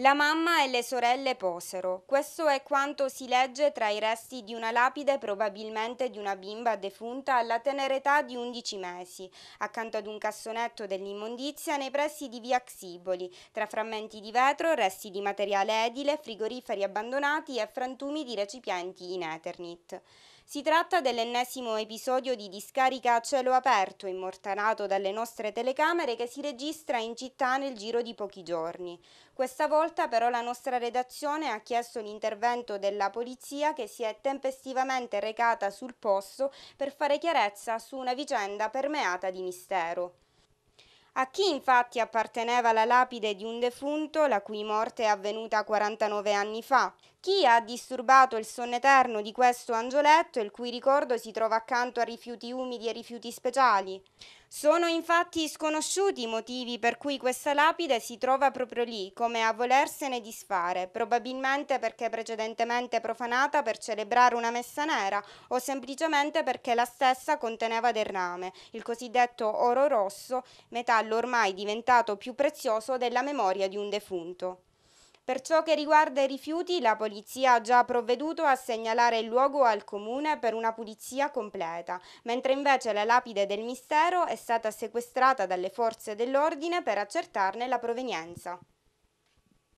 La mamma e le sorelle posero. Questo è quanto si legge tra i resti di una lapide probabilmente di una bimba defunta alla tenera età di 11 mesi, accanto ad un cassonetto dell'immondizia nei pressi di via Xiboli, tra frammenti di vetro, resti di materiale edile, frigoriferi abbandonati e frantumi di recipienti in Eternit. Si tratta dell'ennesimo episodio di discarica a cielo aperto, immortalato dalle nostre telecamere, che si registra in città nel giro di pochi giorni. Questa volta però la nostra redazione ha chiesto l'intervento della polizia che si è tempestivamente recata sul posto per fare chiarezza su una vicenda permeata di mistero. A chi infatti apparteneva la lapide di un defunto, la cui morte è avvenuta 49 anni fa? Chi ha disturbato il sonno eterno di questo angioletto, il cui ricordo si trova accanto a rifiuti umidi e rifiuti speciali? Sono infatti sconosciuti i motivi per cui questa lapide si trova proprio lì, come a volersene disfare, probabilmente perché precedentemente profanata per celebrare una messa nera o semplicemente perché la stessa conteneva del rame, il cosiddetto oro rosso, metallo ormai diventato più prezioso della memoria di un defunto. Per ciò che riguarda i rifiuti, la Polizia ha già provveduto a segnalare il luogo al Comune per una pulizia completa, mentre invece la lapide del mistero è stata sequestrata dalle forze dell'ordine per accertarne la provenienza.